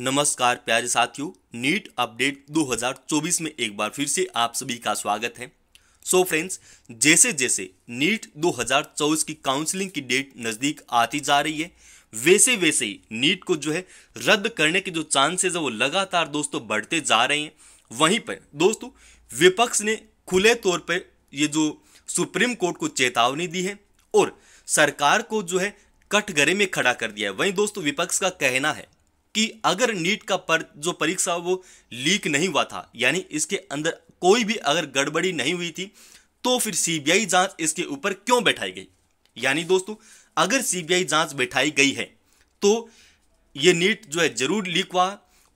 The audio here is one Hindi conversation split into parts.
नमस्कार प्यारे साथियों नीट अपडेट 2024 में एक बार फिर से आप सभी का स्वागत है सो so फ्रेंड्स जैसे जैसे नीट 2024 की काउंसलिंग की डेट नज़दीक आती जा रही है वैसे वैसे ही नीट को जो है रद्द करने के जो चांसेस है वो लगातार दोस्तों बढ़ते जा रहे हैं वहीं पर दोस्तों विपक्ष ने खुले तौर पर ये जो सुप्रीम कोर्ट को चेतावनी दी है और सरकार को जो है कटघरे में खड़ा कर दिया है वहीं दोस्तों विपक्ष का कहना है कि अगर नीट का पर जो परीक्षा वो लीक नहीं हुआ था यानी इसके अंदर कोई भी अगर गड़बड़ी नहीं हुई थी तो फिर सीबीआई जांच इसके ऊपर क्यों बैठाई गई यानी दोस्तों अगर सीबीआई जांच बैठाई गई है तो ये नीट जो है जरूर लीक हुआ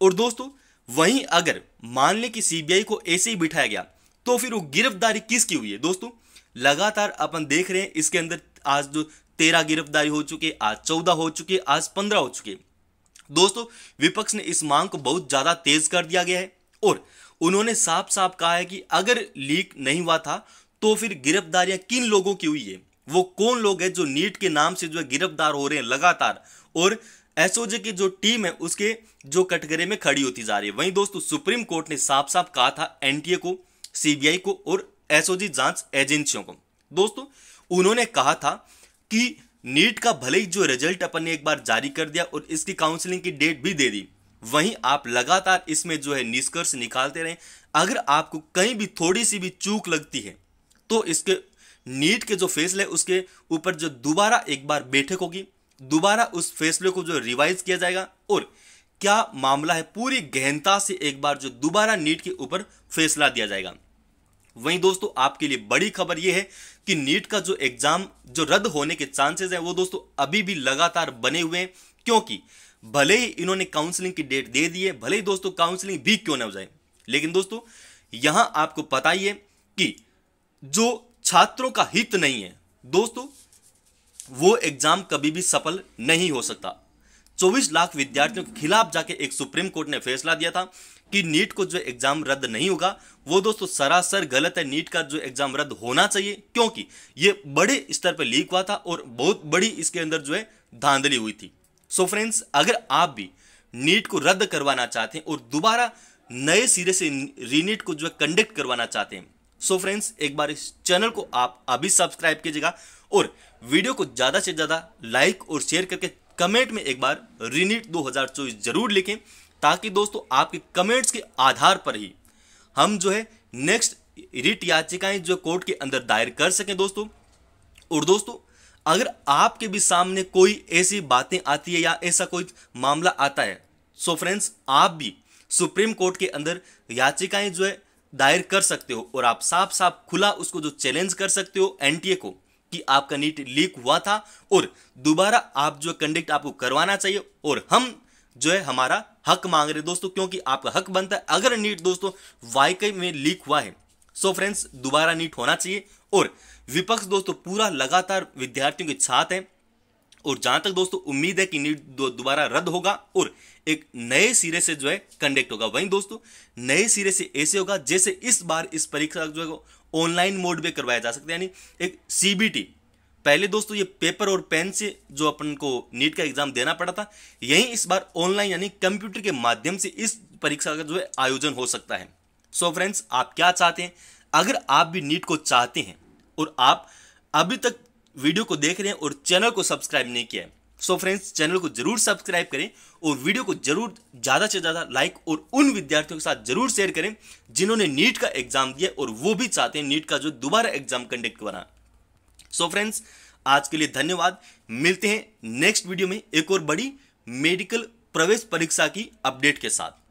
और दोस्तों वहीं अगर मान लें कि सीबीआई को ऐसे ही बिठाया गया तो फिर वो गिरफ्तारी किसकी हुई है दोस्तों लगातार अपन देख रहे हैं इसके अंदर आज जो तेरह गिरफ्तारी हो चुके आज चौदह हो चुके आज पंद्रह हो चुके दोस्तों विपक्ष ने इस मांग को बहुत ज़्यादा तेज कर दिया गया है और उन्होंने साफ साफ कहा है कि अगर लीक नहीं हुआ था तो फिर गिरफ्तारियां किन लोगों की हुई है वो कौन लोग है जो नीट के नाम से जो है गिरफ्तार हो रहे हैं लगातार और एसओजे की जो टीम है उसके जो कटघरे में खड़ी होती जा रही है वहीं दोस्तों सुप्रीम कोर्ट ने साफ साफ कहा था एनटीए को सीबीआई को और एसओजी जांच एजेंसियों को दोस्तों उन्होंने कहा था कि नीट का भले ही जो रिजल्ट अपन ने एक बार जारी कर दिया और इसकी काउंसलिंग की डेट भी दे दी वहीं आप लगातार इसमें जो है निष्कर्ष निकालते रहें अगर आपको कहीं भी थोड़ी सी भी चूक लगती है तो इसके नीट के जो फैसले उसके ऊपर जो दोबारा एक बार बैठक होगी दोबारा उस फैसले को जो रिवाइज किया जाएगा और क्या मामला है पूरी गहनता से एक बार जो दोबारा नीट के ऊपर फैसला दिया जाएगा वहीं दोस्तों आपके लिए बड़ी खबर यह है कि नीट का जो एग्जाम जो रद्द होने के चांसेस हैं वो दोस्तों अभी भी लगातार बने हुए हैं क्योंकि भले ही इन्होंने काउंसलिंग की डेट दे दी है भले ही दोस्तों काउंसलिंग भी क्यों ना हो जाए लेकिन दोस्तों यहां आपको पता ही है कि जो छात्रों का हित नहीं है दोस्तों वो एग्जाम कभी भी सफल नहीं हो सकता 24 लाख विद्यार्थियों के खिलाफ जाके एक सुप्रीम कोर्ट ने फैसला दिया था कि नीट को जो एग्जाम रद्द नहीं होगा वो दोस्तों सरासर गलत है नीट का जो एग्जाम रद्द होना चाहिए क्योंकि ये बड़े स्तर पर लीक हुआ था और बहुत बड़ी इसके अंदर जो है धांधली हुई थी सो so फ्रेंड्स अगर आप भी नीट को रद्द करवाना चाहते हैं और दोबारा नए सिरे से रीनीट को जो है कंडक्ट करवाना चाहते हैं सो so फ्रेंड्स एक बार इस चैनल को आप अभी सब्सक्राइब कीजिएगा और वीडियो को ज़्यादा से ज़्यादा लाइक और शेयर करके कमेंट में एक बार रीनीट 2024 जरूर लिखें ताकि दोस्तों आपके कमेंट्स के आधार पर ही हम जो है नेक्स्ट रिट याचिकाएं जो कोर्ट के अंदर दायर कर सकें दोस्तों और दोस्तों अगर आपके भी सामने कोई ऐसी बातें आती है या ऐसा कोई मामला आता है सो फ्रेंड्स आप भी सुप्रीम कोर्ट के अंदर याचिकाएं जो है दायर कर सकते हो और आप साफ साफ खुला उसको जो चैलेंज कर सकते हो एनटीए को कि आपका नीट लीक हुआ था और दोबारा आप जो कंडक्ट आपको करवाना चाहिए और हम जो है हमारा हक मांग रहे दोस्तों क्योंकि आपका हक बनता है अगर नीट दोस्तों वाकई में लीक हुआ है सो फ्रेंड्स दोबारा नीट होना चाहिए और विपक्ष दोस्तों पूरा लगातार विद्यार्थियों के साथ है और जहां तक दोस्तों उम्मीद है कि नीट दोबारा रद्द होगा और एक नए सिरे से जो है कंडक्ट होगा वहीं दोस्तों नए सिरे से ऐसे होगा जैसे इस बार इस परीक्षा जो है ऑनलाइन मोड में करवाया जा सकता है यानी एक सीबीटी पहले दोस्तों ये पेपर और पेन से जो अपन को नीट का एग्जाम देना पड़ा था यही इस बार ऑनलाइन यानी कंप्यूटर के माध्यम से इस परीक्षा का जो है आयोजन हो सकता है सो so फ्रेंड्स आप क्या चाहते हैं अगर आप भी नीट को चाहते हैं और आप अभी तक वीडियो को देख रहे हैं और चैनल को सब्सक्राइब नहीं किया है सो so फ्रेंड्स चैनल को जरूर सब्सक्राइब करें और वीडियो को जरूर ज़्यादा से ज़्यादा लाइक और उन विद्यार्थियों के साथ जरूर शेयर करें जिन्होंने नीट का एग्जाम दिया और वो भी चाहते हैं नीट का जो दोबारा एग्जाम कंडक्ट कराना सो फ्रेंड्स आज के लिए धन्यवाद मिलते हैं नेक्स्ट वीडियो में एक और बड़ी मेडिकल प्रवेश परीक्षा की अपडेट के साथ